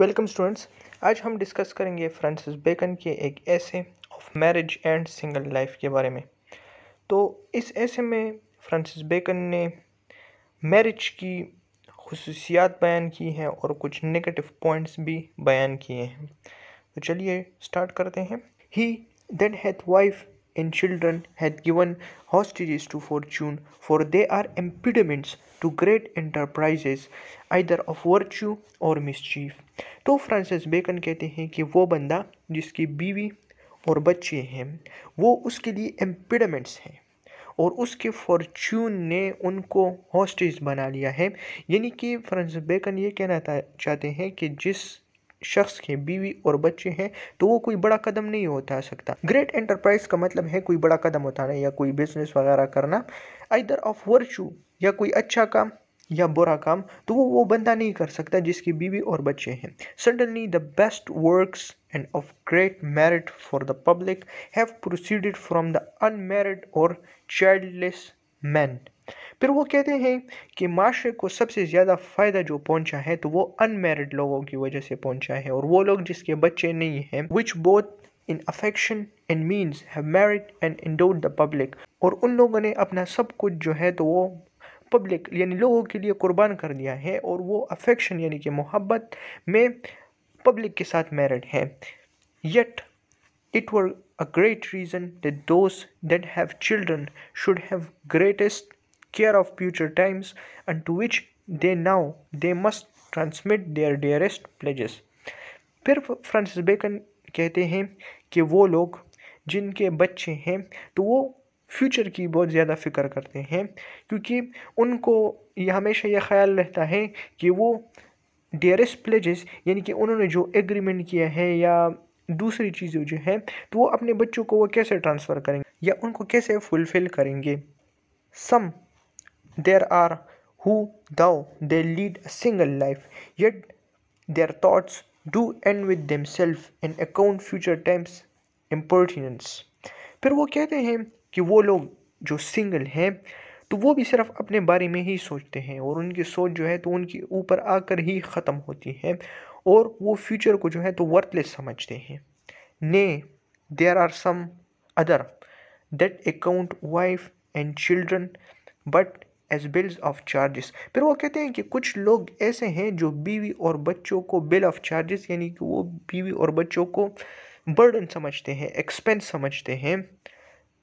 Welcome students आज हम discuss करेंगे फ्रांसिस बेकन के एक ऐसे of marriage and single life के बारे में तो इस ऐसे में फ्रांसिस बेकन ने मैरिज की खसूसियात बयान की हैं और कुछ नेगेटिव पॉइंट्स भी बयान किए हैं तो चलिए स्टार्ट करते हैं he then hath wife and children hath given hostages to fortune, for they are impediments to great enterprises either of virtue or mischief. तो फ्रांसिस बेकन कहते हैं कि वो बंदा जिसकी बीवी और बच्चे हैं वो उसके लिए impediments हैं और उसके फॉर्चून ने उनको हॉस्टेज बना लिया है यानी कि फ्रांसिस बेकन ये कहना चाहते हैं कि जिस शख्स के बीवी और बच्चे हैं तो वो कोई बड़ा कदम नहीं उठा सकता ग्रेट एंटरप्राइज का मतलब है कोई बड़ा कदम उठाना या कोई बिजनेस वगैरह करना आइदर ऑफ वर्चू या कोई अच्छा काम या बुरा काम तो वो वो बंदा नहीं कर सकता जिसकी बीवी और बच्चे हैं suddenly the best works and of great merit for the public have proceeded from the unmarried or childless man फिर वो कहते हैं कि माशरे को सबसे ज़्यादा फ़ायदा जो पहुंचा है तो वो अनमेरिड लोगों की वजह से पहुंचा है और वो लोग जिसके बच्चे नहीं हैं which both in affection and means have merit and endowed the public और उन लोगों ने अपना सब कुछ जो है तो वो पब्लिक यानी लोगों के लिए कुर्बान कर दिया है और वो अफेक्शन यानी कि मोहब्बत में पब्लिक के साथ मेरिट है yet it were a great reason that those that have children should have greatest care of future times and to which they now they must transmit their dearest pledges फिर Francis Bacon कहते हैं कि वो लोग जिनके बच्चे हैं तो वो फ्यूचर की बहुत ज़्यादा फिक्र करते हैं क्योंकि उनको ये हमेशा ये ख्याल रहता है कि वो डियरेस्ट प्लेजेस यानी कि उन्होंने जो एग्रीमेंट किया है या दूसरी चीज़ें जो हैं तो वो अपने बच्चों को वो कैसे ट्रांसफ़र करेंगे या उनको कैसे फुलफ़िल करेंगे some there are who though they lead a single life yet their thoughts do end with themselves and account future times impertinence. फिर वो कहते हैं कि वो लोग जो सिंगल हैं तो वो भी सिर्फ अपने बारे में ही सोचते हैं और उनकी सोच जो है तो उनके ऊपर आकर ही ख़त्म होती है और वो फ्यूचर को जो है तो वर्थलेस समझते हैं nay there are some other that account wife and children but as bills of charges फिर वो कहते हैं कि कुछ लोग ऐसे हैं जो बीवी और बच्चों को बिल ऑफ चार्जेस यानी कि वो बीवी और बच्चों को बर्डन समझते हैं एक्सपेंस समझते हैं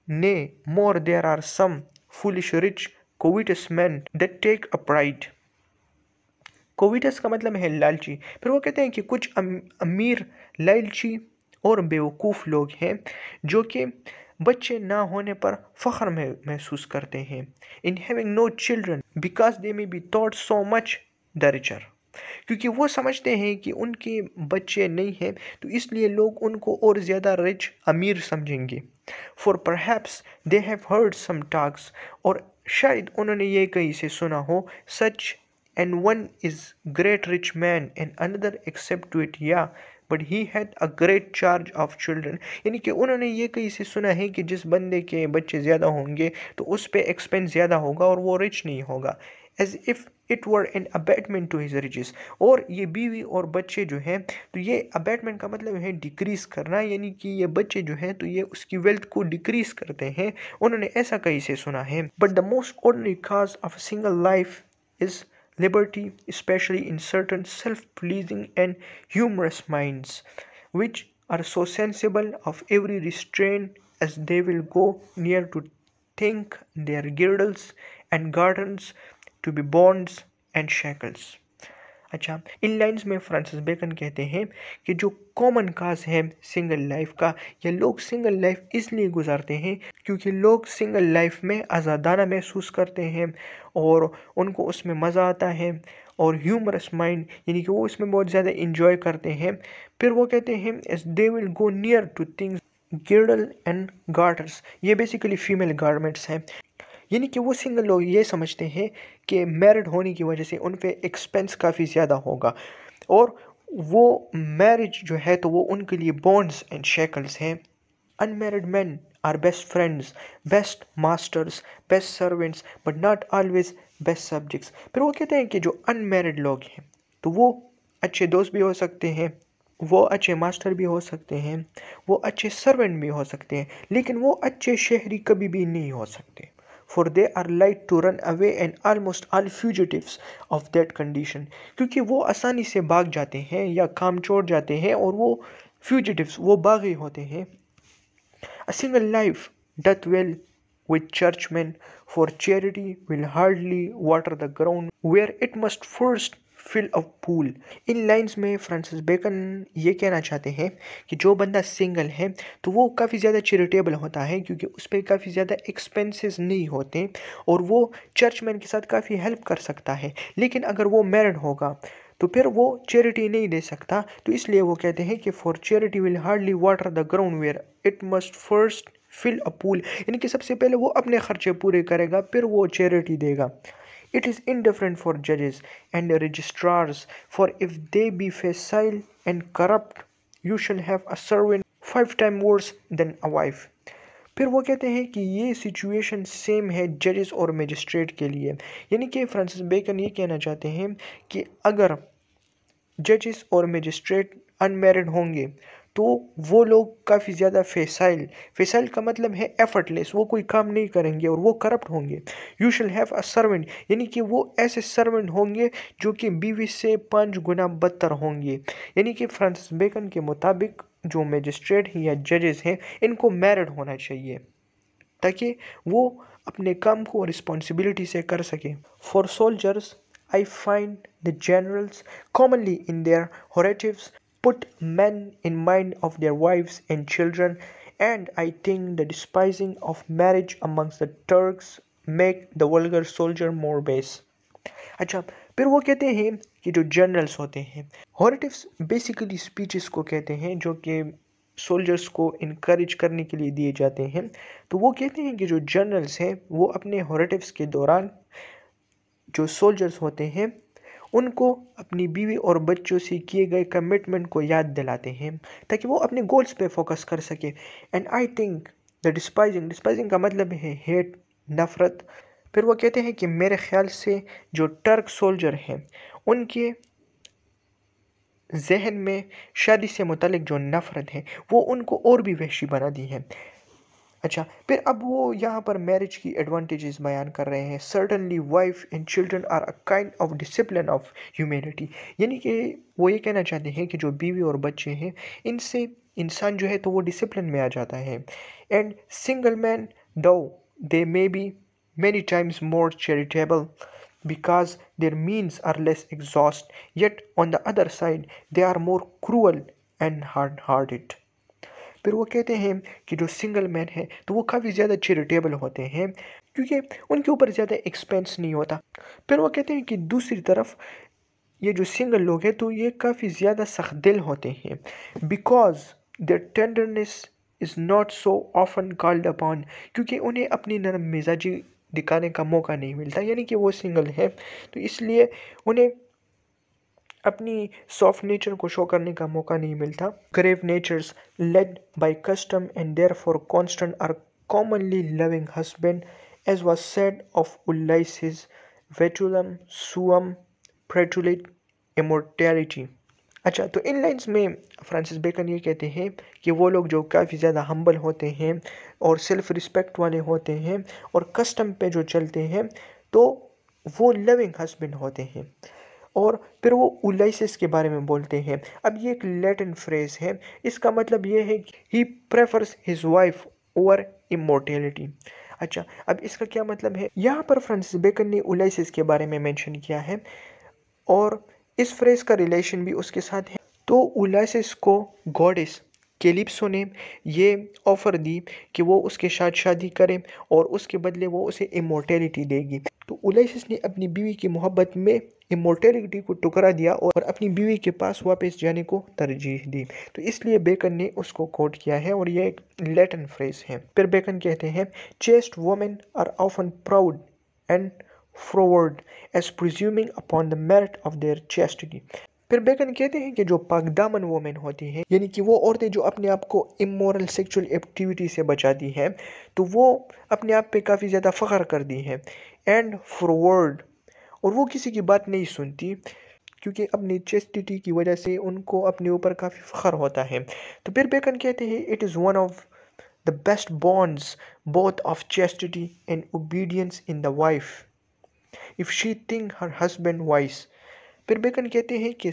nay more there are some foolish rich covetous man that take a pride covetous का मतलब है लालची फिर वो कहते हैं कि कुछ अमीर लालची और बेवकूफ़ लोग हैं जो कि बच्चे ना होने पर फ़ख्र महसूस करते हैं in having no children because they may be thought so much the richer क्योंकि वो समझते हैं कि उनके बच्चे नहीं हैं तो इसलिए लोग उनको और ज़्यादा रिच अमीर समझेंगे for perhaps they have heard some talks और शायद उन्होंने ये कहीं से सुना हो such and one is great rich man and another except to it yea but he had a great charge of children यानी कि उन्होंने ये कहीं से सुना है कि जिस बंदे के बच्चे ज़्यादा होंगे तो उस पर एक्सपेंस ज़्यादा होगा और वो रिच नहीं होगा as if it were an abatement to his riches और ये बीवी और बच्चे जो हैं तो ये अबैटमेंट का मतलब है डिक्रीज़ करना यानी कि ये बच्चे जो हैं तो ये उसकी वेल्थ को डिक्रीज़ करते हैं उन्होंने ऐसा कहीं से सुना है but the most ordinary cause of single life is liberty, especially in certain self-pleasing and humorous minds, which are so sensible of every restraint as they will go near to think their girdles and gardens to be bonds and shackles. अच्छा इन lines में Francis Bacon कहते हैं कि जो common cause है single life का या लोग सिंगल लाइफ इसलिए गुजारते हैं क्योंकि लोग सिंगल लाइफ में आज़ादाना महसूस करते हैं और उनको उसमें मज़ा आता है और ह्यूमरस माइंड यानी कि वो इसमें बहुत ज़्यादा इंजॉय करते हैं फिर वो कहते हैं as they will go near to things girdle and garters ये बेसिकली फीमेल गारमेंट्स हैं यानी कि वो सिंगल लोग ये समझते हैं कि मैरिड होने की वजह से उन पर एक्सपेंस काफ़ी ज़्यादा होगा और वो मैरिज जो है तो वो उनके लिए बॉन्ड्स एंड शेकल्स हैं unmarried man are best friends best masters best servants but not always best subjects फिर वो कहते हैं कि जो अनमेरिड लोग हैं तो वो अच्छे दोस्त भी हो सकते हैं वो अच्छे मास्टर भी हो सकते हैं वो अच्छे सर्वेंट भी हो सकते हैं लेकिन वो अच्छे शहरी कभी भी नहीं हो सकते for they are like to run away and almost all fugitive of that condition क्योंकि वो आसानी से भाग जाते हैं या काम छोड़ जाते हैं और वो फ्यूजिटिव वो बागी होते हैं a single life doth well with church man for charity will hardly water the ground where it must first fill a pool इन लाइंस में फ्रांसिस बेकन ये कहना चाहते हैं कि जो बंदा सिंगल है तो वो काफ़ी ज़्यादा चैरिटेबल होता है क्योंकि उस पर काफ़ी ज़्यादा एक्सपेंसेस नहीं होते और वो चर्चमैन के साथ काफ़ी हेल्प कर सकता है लेकिन अगर वो मैरिड होगा तो फिर वो चैरिटी नहीं दे सकता तो इसलिए वो कहते हैं कि for charity will hardly water the ground where it must first fill a pool यानी कि सबसे पहले वो अपने खर्चे पूरे करेगा फिर वो चैरिटी देगा It is indifferent for judges and registrars, for if they be facile and corrupt, you shall have a servant five time worse than a wife फिर वो कहते हैं कि ये सिचुएशन सेम है जजेस और मजिस्ट्रेट के लिए यानी कि फ्रांसिस बेकन ये कहना चाहते हैं कि अगर जजेस और मजिस्ट्रेट अनमेरिड होंगे तो वो लोग काफ़ी ज़्यादा फेसाइल फेसाइल का मतलब है एफर्टलेस वो कोई काम नहीं करेंगे और वो करप्ट होंगे you shall have a servant यानी कि वो ऐसे सर्वेंट होंगे जो कि बीवी से पाँच गुना बदतर होंगे यानी कि फ्रांसिस बेकन के मुताबिक जो मजिस्ट्रेट या जजेस हैं इनको मैरिड होना चाहिए ताकि वो अपने काम को रिस्पॉन्सिबिलिटी से कर सकें for soldiers I find the generals commonly in their horatives put men in mind of their wives and children and i think the despising of marriage amongst the turks make the vulgar soldier more base अच्छा फिर वो कहते हैं कि जो generals होते हैं हॉरिटिव्स basically speeches को कहते हैं जो कि सोल्जर्स को इनक्रेज करने के लिए दिए जाते हैं तो वो कहते हैं कि जो जनरल्स हैं वो अपने हॉरेटिव्स के दौरान जो सोल्जर्स होते हैं उनको अपनी बीवी और बच्चों से किए गए कमिटमेंट को याद दिलाते हैं ताकि वो अपने गोल्स पे फोकस कर सके and I think the despising despising का मतलब है हेट नफ़रत फिर वो कहते हैं कि मेरे ख्याल से जो टर्क सोल्जर हैं उनके जहन में शादी से मुतलिक जो नफ़रत है वो उनको और भी वहशी बना दी है अच्छा फिर अब वो यहाँ पर मैरिज की एडवांटेजेस बयान कर रहे हैं certainly wife and children are a kind of discipline of humanity यानी कि वो ये कहना चाहते हैं कि जो बीवी और बच्चे हैं इनसे इंसान जो है तो वो डिसिप्लिन में आ जाता है and single man though they may be many times more charitable because their means are less exhaust yet on the other side they are more cruel and hard hearted फिर वो कहते हैं कि जो सिंगल मैन है तो वो काफ़ी ज़्यादा चैरिटेबल होते हैं क्योंकि उनके ऊपर ज़्यादा एक्सपेंस नहीं होता फिर वो कहते हैं कि दूसरी तरफ ये जो सिंगल लोग हैं तो ये काफ़ी ज़्यादा सख्त दिल होते हैं because their tenderness is not so often called upon क्योंकि उन्हें अपनी नरम मिजाजी दिखाने का मौका नहीं मिलता यानी कि वो सिंगल है तो इसलिए उन्हें अपनी सॉफ्ट नेचर को शो करने का मौका नहीं मिलता grave natures led by custom and therefore constant are commonly loving husband as was said of Ulysses वेटुलम सुअम प्रेटुलेट इमोटैलिटी अच्छा तो इन लाइन्स में फ्रांसिस बेकन ये कहते हैं कि वो लोग जो काफ़ी ज़्यादा हम्बल होते हैं और सेल्फ रिस्पेक्ट वाले होते हैं और कस्टम पे जो चलते हैं तो वो लविंग हस्बैंड होते हैं और फिर वो उलाइसिस के बारे में बोलते हैं अब ये एक लेटिन फ्रेज है इसका मतलब ये है कि he prefers his wife over immortality अच्छा अब इसका क्या मतलब है यहाँ पर फ्रांसिस बेकन ने उलाइसिस के बारे में मेंशन किया है और इस फ्रेज का रिलेशन भी उसके साथ है तो उलाइसिस को गॉडिस केलिप्सो ने ये ऑफ़र दी कि वो उसके साथ शादी करे और उसके बदले वो उसे इमोटेलिटी देगी तो उलाइसिस ने अपनी बीवी की मोहब्बत में इमोटेलिटी को टुकरा दिया और अपनी बीवी के पास वापस जाने को तरजीह दी तो इसलिए बेकन ने उसको कोट किया है और यह एक लेटिन फ्रेज है फिर बेकन कहते हैं chaste women are often proud and forward as upon the the of their chest की फिर बेकन कहते हैं कि जो पगदामन वोमेन होती हैं यानी कि वो औरतें जो अपने आप को इमोरल सेक्चुअल एक्टिविटी से बचाती हैं तो वो अपने आप पे काफ़ी ज़्यादा फ़ख्र कर दी हैं एंड फॉरवर्ड और वो किसी की बात नहीं सुनती क्योंकि अपनी चेस्टिटी की वजह से उनको अपने ऊपर काफ़ी फ़ख्र होता है तो फिर बेकन कहते हैं it is one of the best bonds both of chastity and obedience in the wife if she think her husband wise फिर बेकन कहते हैं कि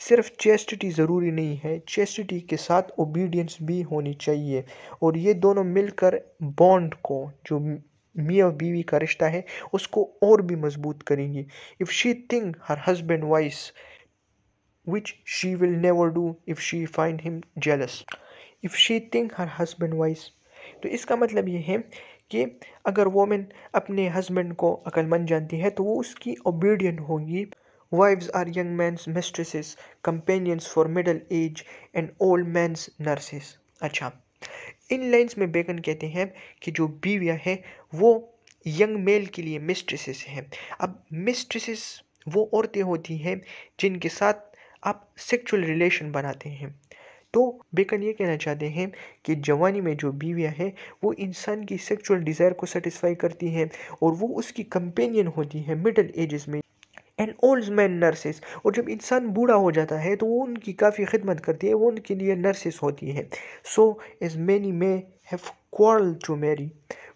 सिर्फ चेस्टिटी ज़रूरी नहीं है चेस्टिटी के साथ ओबीडियंस भी होनी चाहिए और ये दोनों मिलकर बॉन्ड को जो मियाँ और बीवी का रिश्ता है उसको और भी मजबूत करेंगी if she think her husband wise which she will never do if she find him jealous if she think her husband wise तो इसका मतलब ये है कि अगर वोमेन अपने हस्बैंड को अकलमंद जानती है तो वो उसकी ओबीडियंट होगी Wives are young men's mistresses, companions for middle age and old men's nurses. अच्छा इन लाइन्स में बेकन कहते हैं कि जो बीवियाँ हैं वो यंग मेल के लिए मिस्ट्रेसेस हैं अब मिस्ट्रेसेस वो औरतें होती हैं जिनके साथ आप सेक्चुअल रिलेशन बनाते हैं तो बेकन ये कहना चाहते हैं कि जवानी में जो बीवियाँ हैं वो इंसान की सेक्चुअल डिज़ायर को सेटिस्फाई करती हैं और वो उसकी कंपेनियन होती हैं मिडल एजेस में एंड ओल्ड मैन नर्सेस और जब इंसान बूढ़ा हो जाता है तो वो उनकी काफ़ी खिदमत करती है वो उनके लिए नर्सेस होती हैं so as many may have quarrel to marry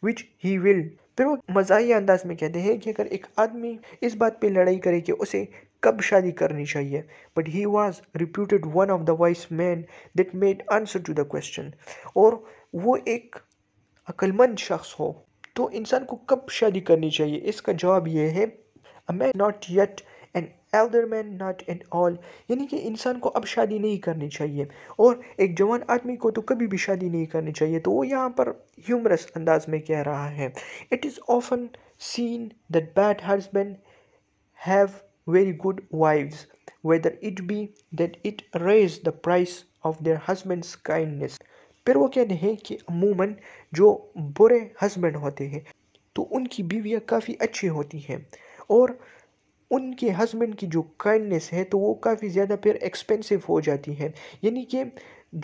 which he will फिर वो मजाही अंदाज में कहते हैं कि अगर एक आदमी इस बात पे लड़ाई करे कि उसे कब शादी करनी चाहिए but he was reputed one of the wise man that made answer to the question और वो एक अक्लमंद शख्स हो तो इंसान को कब शादी करनी चाहिए इसका जवाब ये है man not yet an elder man not an all यानी कि इंसान को अब शादी नहीं करनी चाहिए और एक जवान आदमी को तो कभी भी शादी नहीं करनी चाहिए तो वो यहाँ पर ह्यूमरस अंदाज में कह रहा है it is often seen that bad husband have very good wifes whether it be that it raise the price of their husbands kindness फिर वो कहते हैं कि अमूमन जो बुरे हस्बैंड होते हैं तो उनकी बीवियाँ काफ़ी अच्छी होती हैं और उनके हस्बैंड की जो काइंडनेस है तो वो काफ़ी ज़्यादा फिर एक्सपेंसिव हो जाती है यानी कि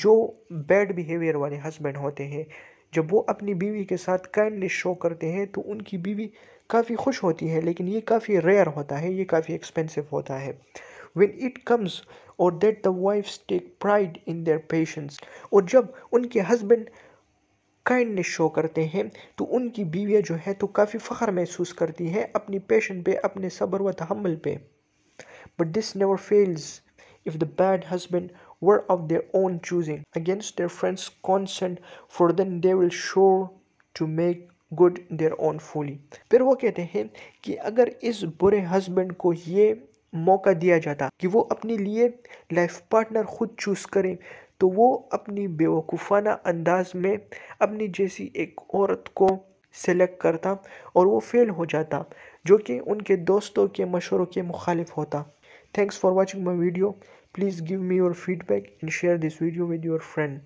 जो बैड बिहेवियर वाले हस्बैंड होते हैं जब वो अपनी बीवी के साथ काइंडनेस शो करते हैं तो उनकी बीवी काफ़ी खुश होती है लेकिन ये काफ़ी रेयर होता है ये काफ़ी एक्सपेंसिव होता है when it comes or that the wifes take pride in their patience और जब उनके हस्बैंड काइंडनेस शो करते हैं तो उनकी बीवियाँ जो है तो काफ़ी फ़ख्र महसूस करती हैं अपनी पेशन पे अपने सब्र व तहमल पे but this never fails if the bad husband were of their own choosing against their friends consent for then they will show to make good their own fully फिर वो कहते हैं कि अगर इस बुरे हस्बैंड को ये मौका दिया जाता कि वो अपने लिए लाइफ पार्टनर खुद चूज़ करें तो वो अपनी बेवकूफ़ाना अंदाज में अपनी जैसी एक औरत को सेलेक्ट करता और वो फेल हो जाता जो कि उनके दोस्तों के मशवरों के मुखालिफ होता thanks for watching my video please give me your feedback and share this video with your friend